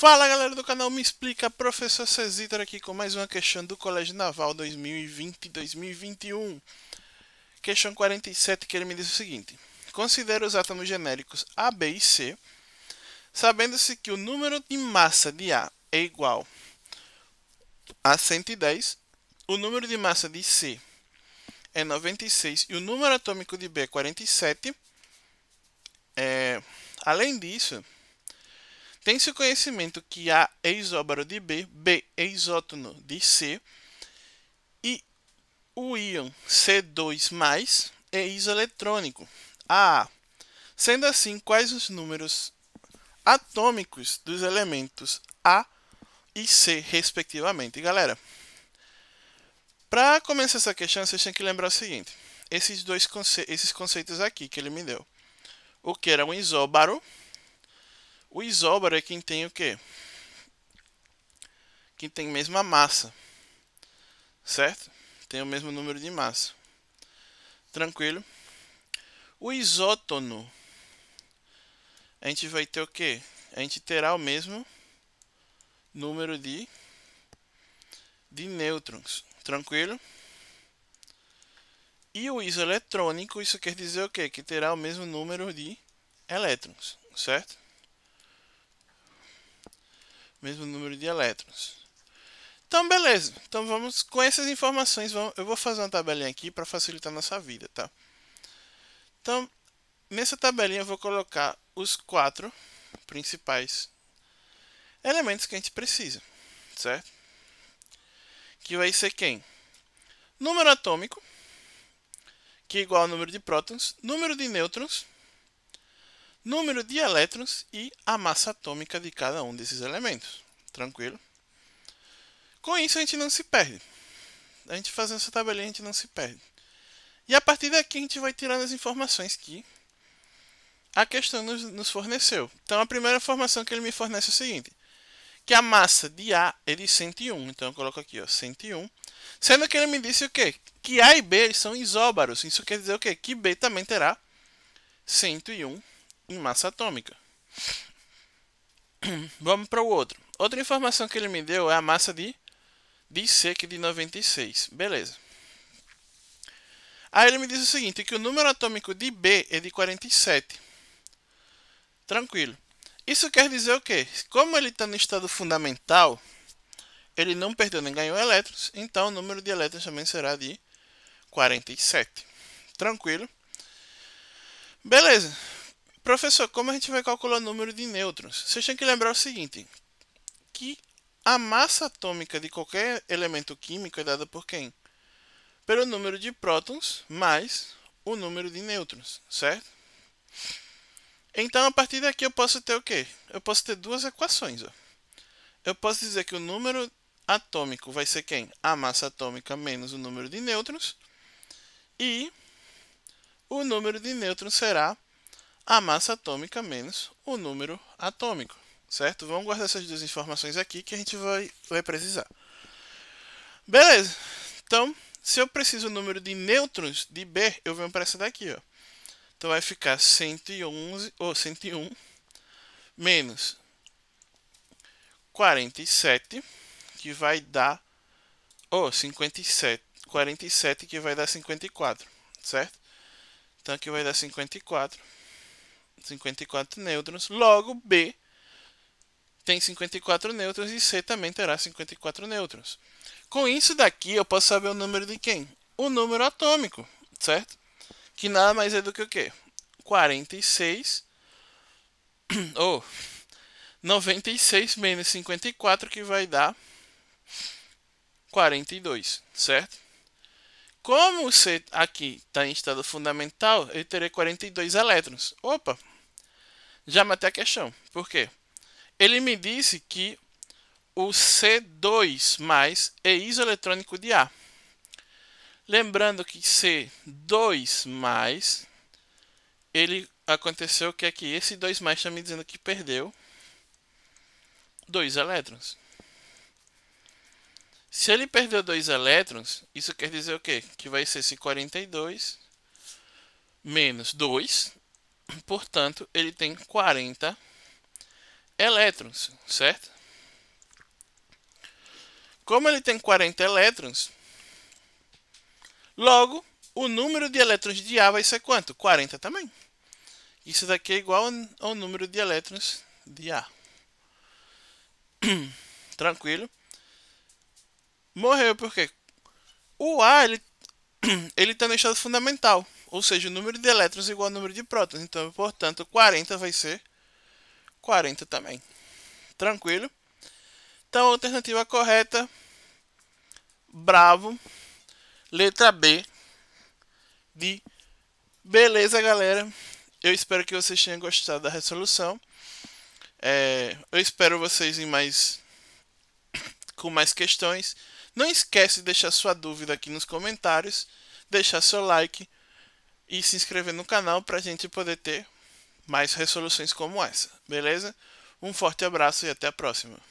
Fala galera do canal Me Explica, professor Cesitor aqui com mais uma questão do Colégio Naval 2020-2021. Questão 47 que ele me diz o seguinte: Considere os átomos genéricos A, B e C, sabendo-se que o número de massa de A é igual a 110, o número de massa de C é 96 e o número atômico de B é 47. É, além disso, tem-se conhecimento que A é isóbaro de B, B é isótono de C e o íon C2+, é isoeletrônico, A. Sendo assim, quais os números atômicos dos elementos A e C, respectivamente? Galera, para começar essa questão, vocês têm que lembrar o seguinte. Esses dois conce esses conceitos aqui que ele me deu. O que era um isóbaro o isóbaro é quem tem o quê? Quem tem a mesma massa. Certo? Tem o mesmo número de massa. Tranquilo? O isótono. A gente vai ter o quê? A gente terá o mesmo número de, de nêutrons. Tranquilo? E o isoeletrônico, isso quer dizer o quê? Que terá o mesmo número de elétrons, certo? mesmo número de elétrons. Então, beleza. Então, vamos com essas informações. Vamos, eu vou fazer uma tabelinha aqui para facilitar nossa vida, tá? Então, nessa tabelinha eu vou colocar os quatro principais elementos que a gente precisa, certo? Que vai ser quem? Número atômico, que é igual ao número de prótons, número de nêutrons, número de elétrons e a massa atômica de cada um desses elementos. Tranquilo? Com isso a gente não se perde. A gente fazendo essa tabelinha a gente não se perde. E a partir daqui a gente vai tirando as informações que a questão nos, nos forneceu. Então a primeira informação que ele me fornece é o seguinte. Que a massa de A é de 101. Então eu coloco aqui ó, 101. Sendo que ele me disse o quê? Que A e B são isóbaros. Isso quer dizer o quê? Que B também terá 101 em massa atômica. Vamos para o outro. Outra informação que ele me deu é a massa de, de seca de 96. Beleza. Aí ele me diz o seguinte, que o número atômico de B é de 47. Tranquilo. Isso quer dizer o quê? Como ele está no estado fundamental, ele não perdeu nem ganhou elétrons, então o número de elétrons também será de 47. Tranquilo. Beleza. Professor, como a gente vai calcular o número de nêutrons? Vocês têm que lembrar o seguinte, que a massa atômica de qualquer elemento químico é dada por quem? Pelo número de prótons mais o número de nêutrons, certo? Então, a partir daqui eu posso ter o quê? Eu posso ter duas equações. Ó. Eu posso dizer que o número atômico vai ser quem? A massa atômica menos o número de nêutrons. E o número de nêutrons será a massa atômica menos o número atômico, certo? Vamos guardar essas duas informações aqui que a gente vai, vai precisar. Beleza, então se eu preciso o número de nêutrons de B, eu venho para essa daqui, ó. Então vai ficar 111 ou 101 menos 47 que vai dar ou 57, 47 que vai dar 54, certo? Então aqui vai dar 54 54 nêutrons. Logo, B tem 54 nêutrons e C também terá 54 nêutrons. Com isso daqui, eu posso saber o número de quem? O número atômico, certo? Que nada mais é do que o quê? 46 ou oh, 96 menos 54 que vai dar 42, certo? Como o C aqui está em estado fundamental, eu terei 42 elétrons. Opa, já matei a questão. Por quê? Ele me disse que o C2 mais é isoeletrônico de A. Lembrando que C2 mais, ele aconteceu que é que esse 2 mais está me dizendo que perdeu dois elétrons. Se ele perdeu dois elétrons, isso quer dizer o quê? Que vai ser esse 42 menos 2 portanto, ele tem 40 elétrons, certo? Como ele tem 40 elétrons, logo, o número de elétrons de A vai ser quanto? 40 também. Isso daqui é igual ao número de elétrons de A. Tranquilo. Morreu porque o A ele ele está no estado fundamental. Ou seja, o número de elétrons é igual ao número de prótons. Então, portanto, 40 vai ser 40 também. Tranquilo? Então, a alternativa correta, bravo, letra B de beleza, galera. Eu espero que vocês tenham gostado da resolução. É, eu espero vocês em mais com mais questões. Não esquece de deixar sua dúvida aqui nos comentários, deixar seu like e se inscrever no canal para a gente poder ter mais resoluções como essa, beleza? Um forte abraço e até a próxima!